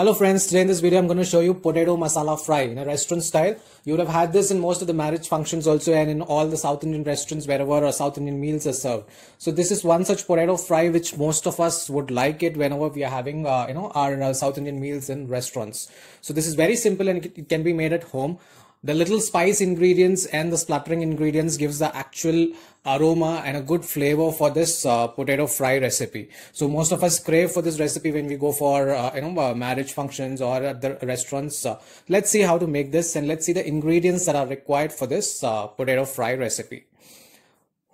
Hello friends, today in this video I'm going to show you potato masala fry in a restaurant style. You would have had this in most of the marriage functions also and in all the South Indian restaurants wherever our South Indian meals are served. So this is one such potato fry which most of us would like it whenever we are having uh, you know our uh, South Indian meals in restaurants. So this is very simple and it can be made at home the little spice ingredients and the spluttering ingredients gives the actual aroma and a good flavor for this uh, potato fry recipe so most of us crave for this recipe when we go for uh, you know uh, marriage functions or at the restaurants let's see how to make this and let's see the ingredients that are required for this uh, potato fry recipe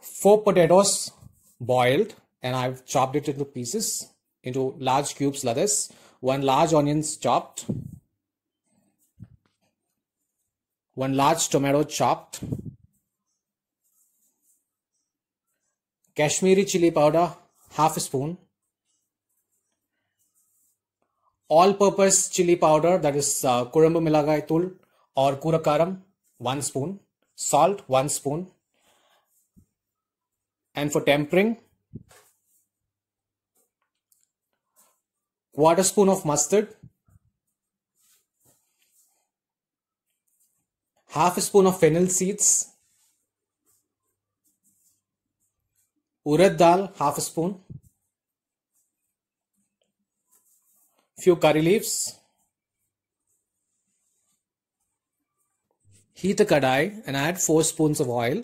four potatoes boiled and i've chopped it into pieces into large cubes like this one large onions chopped 1 large tomato chopped, Kashmiri chili powder half a spoon, all purpose chili powder that is uh, Kurambu Milagai Tul or Kurakaram 1 spoon, salt 1 spoon, and for tempering, quarter spoon of mustard half a spoon of fennel seeds, urad dal half a spoon, few curry leaves. Heat a kadai and add 4 spoons of oil.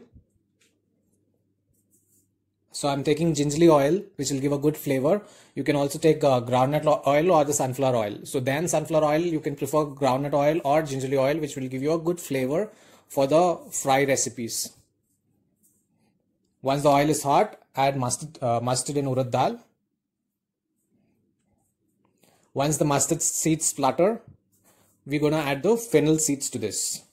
So I'm taking gingerly oil, which will give a good flavor. You can also take uh, groundnut oil or the sunflower oil. So then sunflower oil, you can prefer groundnut oil or gingerly oil, which will give you a good flavor for the fry recipes. Once the oil is hot, add mustard, uh, mustard and urad dal. Once the mustard seeds flutter, we're gonna add the fennel seeds to this.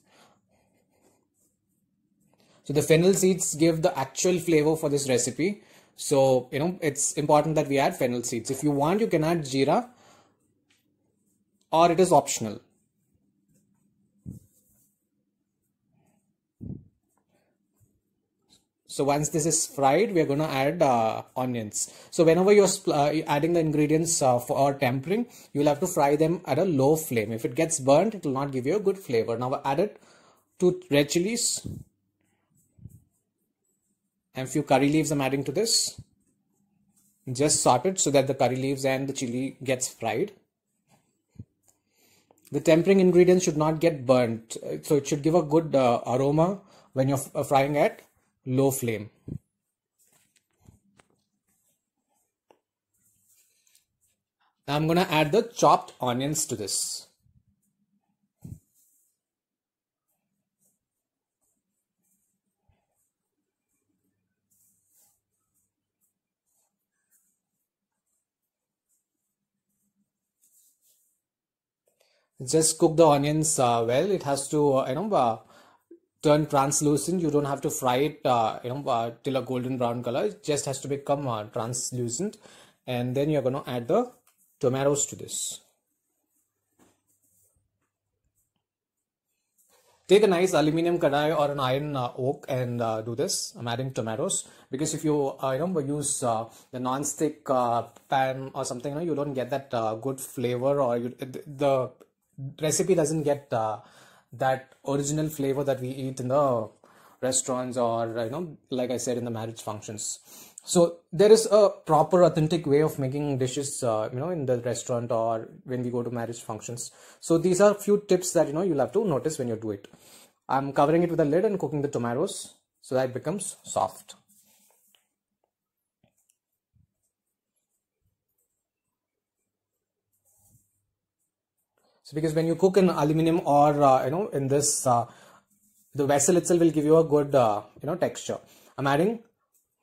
So the fennel seeds give the actual flavor for this recipe. So, you know, it's important that we add fennel seeds. If you want, you can add jeera or it is optional. So once this is fried, we are going to add uh, onions. So whenever you're uh, adding the ingredients uh, for tempering, you'll have to fry them at a low flame. If it gets burnt, it will not give you a good flavor. Now add it to red chilies and few curry leaves I'm adding to this. Just sort it so that the curry leaves and the chili gets fried. The tempering ingredients should not get burnt. So it should give a good uh, aroma when you're uh, frying at low flame. I'm gonna add the chopped onions to this. just cook the onions uh, well it has to uh, you know uh, turn translucent you don't have to fry it uh, you know uh, till a golden brown color it just has to become uh, translucent and then you're going to add the tomatoes to this take a nice aluminum kadai or an iron oak and do this i'm adding tomatoes because if you you know use the non-stick pan or something you, know, you don't get that good flavor or you, the recipe doesn't get uh, that original flavor that we eat in the restaurants or uh, you know like i said in the marriage functions so there is a proper authentic way of making dishes uh, you know in the restaurant or when we go to marriage functions so these are few tips that you know you'll have to notice when you do it i'm covering it with a lid and cooking the tomatoes so that it becomes soft So because when you cook in aluminium or uh, you know in this uh, the vessel itself will give you a good uh, you know texture. I'm adding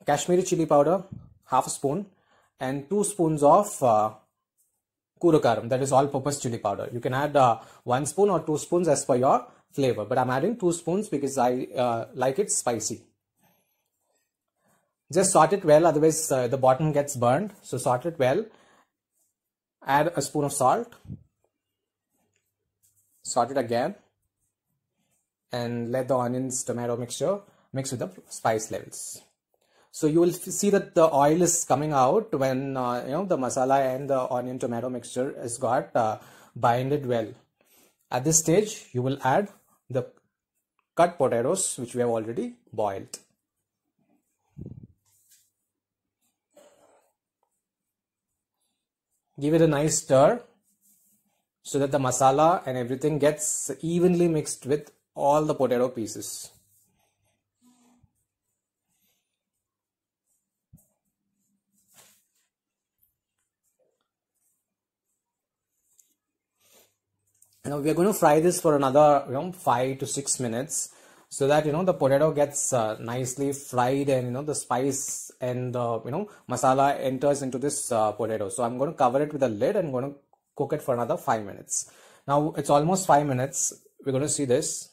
Kashmiri chili powder half a spoon and two spoons of uh, kurakaram that is all purpose chili powder. You can add uh, one spoon or two spoons as per your flavor but I'm adding two spoons because I uh, like it spicy. Just sort it well otherwise uh, the bottom gets burned so sort it well. Add a spoon of salt Start it again and let the onions tomato mixture mix with the spice levels. So you will see that the oil is coming out when uh, you know the masala and the onion tomato mixture is got uh, binded well. At this stage, you will add the cut potatoes which we have already boiled. Give it a nice stir so that the masala and everything gets evenly mixed with all the potato pieces. Now we are going to fry this for another you know, 5 to 6 minutes so that you know the potato gets uh, nicely fried and you know the spice and uh, you know masala enters into this uh, potato so i'm going to cover it with a lid and going to cook it for another five minutes. Now it's almost five minutes. We're going to see this.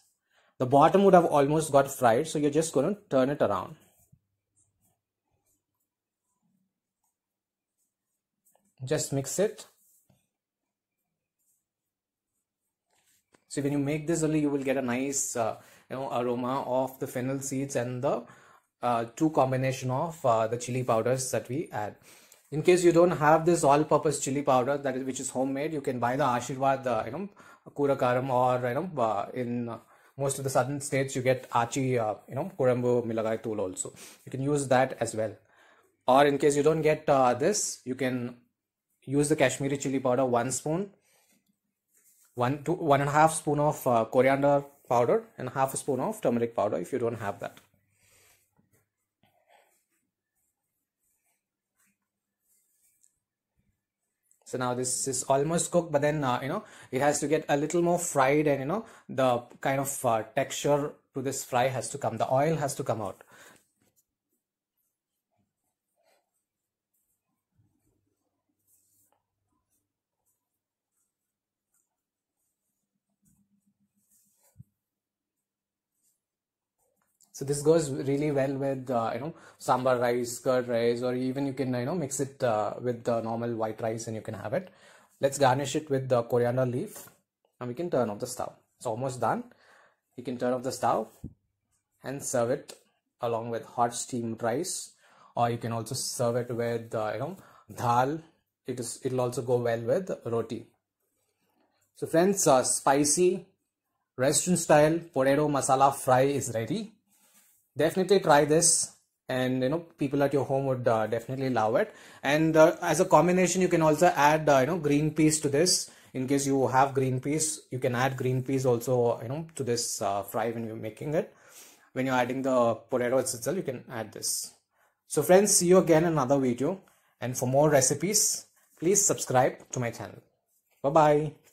The bottom would have almost got fried. So you're just going to turn it around. Just mix it. So when you make this only, you will get a nice uh, you know, aroma of the fennel seeds and the uh, two combination of uh, the chili powders that we add in case you don't have this all-purpose chili powder that is which is homemade you can buy the ashirwad uh, you know kurakaram or you know uh, in uh, most of the southern states you get achi uh, you know kurambu milagai tool also you can use that as well or in case you don't get uh, this you can use the kashmiri chili powder one spoon one to one and a half spoon of coriander powder and half a spoon of turmeric powder if you don't have that so now this is almost cooked but then uh, you know it has to get a little more fried and you know the kind of uh, texture to this fry has to come the oil has to come out So this goes really well with uh, you know sambar rice, curd rice, or even you can you know mix it uh, with the normal white rice and you can have it. Let's garnish it with the coriander leaf, and we can turn off the stove. It's almost done. You can turn off the stove and serve it along with hot steamed rice, or you can also serve it with uh, you know dal. It is it'll also go well with roti. So friends, uh, spicy restaurant style potato masala fry is ready definitely try this and you know people at your home would uh, definitely love it and uh, as a combination you can also add uh, you know green peas to this in case you have green peas you can add green peas also you know to this uh, fry when you're making it when you're adding the potatoes itself you can add this so friends see you again in another video and for more recipes please subscribe to my channel bye bye